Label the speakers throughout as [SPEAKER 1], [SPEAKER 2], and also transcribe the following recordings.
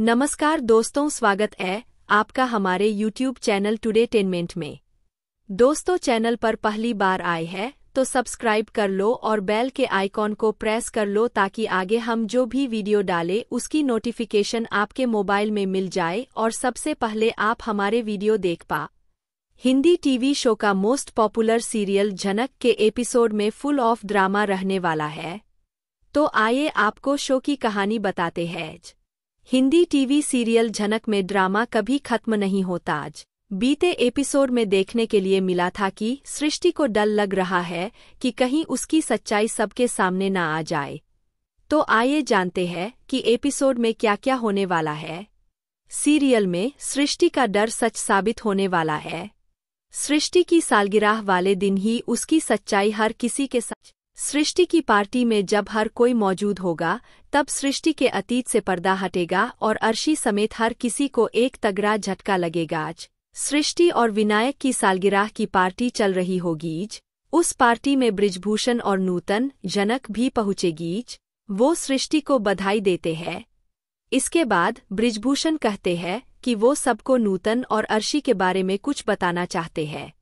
[SPEAKER 1] नमस्कार दोस्तों स्वागत है आपका हमारे YouTube चैनल टुडे टेनमेंट में दोस्तों चैनल पर पहली बार आए है तो सब्सक्राइब कर लो और बेल के आइकॉन को प्रेस कर लो ताकि आगे हम जो भी वीडियो डालें उसकी नोटिफिकेशन आपके मोबाइल में मिल जाए और सबसे पहले आप हमारे वीडियो देख पा हिंदी टीवी शो का मोस्ट पॉपुलर सीरियल झनक के एपिसोड में फुल ऑफ ड्रामा रहने वाला है तो आइए आपको शो की कहानी बताते हैं हिंदी टीवी सीरियल झनक में ड्रामा कभी खत्म नहीं होता आज बीते एपिसोड में देखने के लिए मिला था कि सृष्टि को डर लग रहा है कि कहीं उसकी सच्चाई सबके सामने ना आ जाए तो आइए जानते हैं कि एपिसोड में क्या क्या होने वाला है सीरियल में सृष्टि का डर सच साबित होने वाला है सृष्टि की सालगिराह वाले दिन ही उसकी सच्चाई हर किसी के साथ सृष्टि की पार्टी में जब हर कोई मौजूद होगा तब सृष्टि के अतीत से पर्दा हटेगा और अर्शी समेत हर किसी को एक तगड़ा झटका लगेगा आज सृष्टि और विनायक की सालगिराह की पार्टी चल रही होगीज उस पार्टी में ब्रिजभूषण और नूतन जनक भी पहुँचेगीज वो सृष्टि को बधाई देते हैं इसके बाद ब्रिजभूषण कहते हैं कि वो सबको नूतन और अर्शी के बारे में कुछ बताना चाहते हैं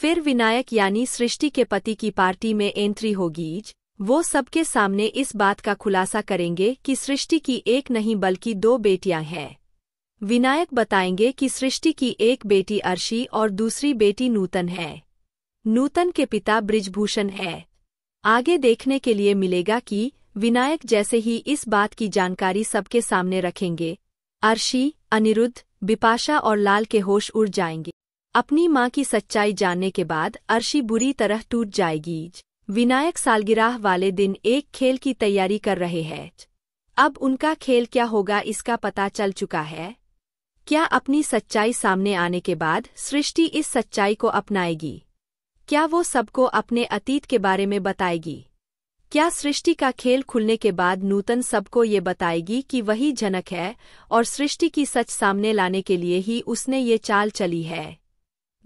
[SPEAKER 1] फिर विनायक यानी सृष्टि के पति की पार्टी में एंट्री होगी वो सबके सामने इस बात का खुलासा करेंगे कि सृष्टि की एक नहीं बल्कि दो बेटियां हैं विनायक बताएंगे कि सृष्टि की एक बेटी अर्शी और दूसरी बेटी नूतन है नूतन के पिता ब्रिजभूषण है आगे देखने के लिए मिलेगा कि विनायक जैसे ही इस बात की जानकारी सबके सामने रखेंगे अर्शी अनिरुद्ध बिपाशा और लाल के होश उड़ जाएंगे अपनी मां की सच्चाई जानने के बाद अर्शी बुरी तरह टूट जाएगी विनायक सालगिराह वाले दिन एक खेल की तैयारी कर रहे हैं अब उनका खेल क्या होगा इसका पता चल चुका है क्या अपनी सच्चाई सामने आने के बाद सृष्टि इस सच्चाई को अपनाएगी क्या वो सबको अपने अतीत के बारे में बताएगी क्या सृष्टि का खेल खुलने के बाद नूतन सबको ये बताएगी कि वही झनक है और सृष्टि की सच सामने लाने के लिए ही उसने ये चाल चली है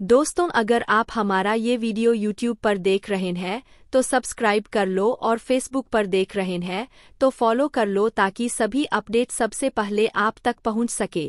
[SPEAKER 1] दोस्तों अगर आप हमारा ये वीडियो YouTube पर देख रहे हैं तो सब्सक्राइब कर लो और Facebook पर देख रहे हैं तो फॉलो कर लो ताकि सभी अपडेट सबसे पहले आप तक पहुंच सके